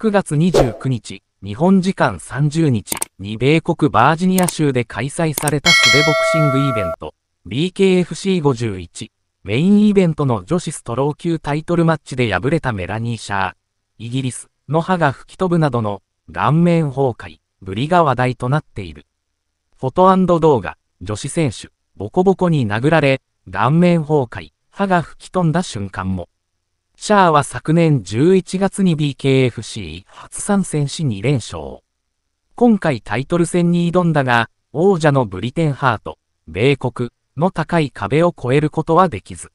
9月29日、日本時間30日に米国バージニア州で開催された素手ボクシングイベント、BKFC51 メインイベントの女子ストロー級タイトルマッチで敗れたメラニー・シャー、イギリスの歯が吹き飛ぶなどの顔面崩壊、ぶりが話題となっている。フォト動画、女子選手、ボコボコに殴られ、顔面崩壊、歯が吹き飛んだ瞬間も。シャアは昨年11月に BKFC 初参戦し2連勝。今回タイトル戦に挑んだが、王者のブリテンハート、米国の高い壁を越えることはできず。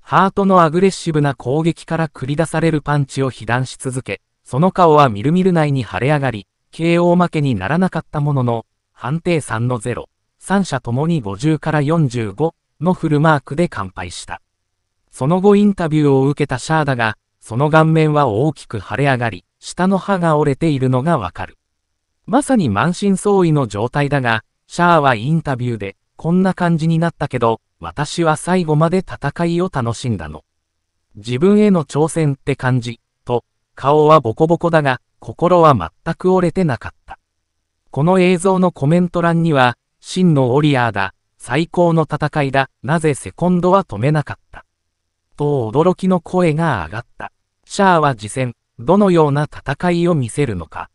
ハートのアグレッシブな攻撃から繰り出されるパンチを被弾し続け、その顔はみるみる内に腫れ上がり、KO 負けにならなかったものの、判定3の0、3者ともに50から45のフルマークで完敗した。その後インタビューを受けたシャーだが、その顔面は大きく腫れ上がり、下の歯が折れているのがわかる。まさに満身創痍の状態だが、シャアはインタビューで、こんな感じになったけど、私は最後まで戦いを楽しんだの。自分への挑戦って感じ、と、顔はボコボコだが、心は全く折れてなかった。この映像のコメント欄には、真のオリアーだ、最高の戦いだ、なぜセコンドは止めなかった。と驚きの声が上がった。シャアは次戦、どのような戦いを見せるのか。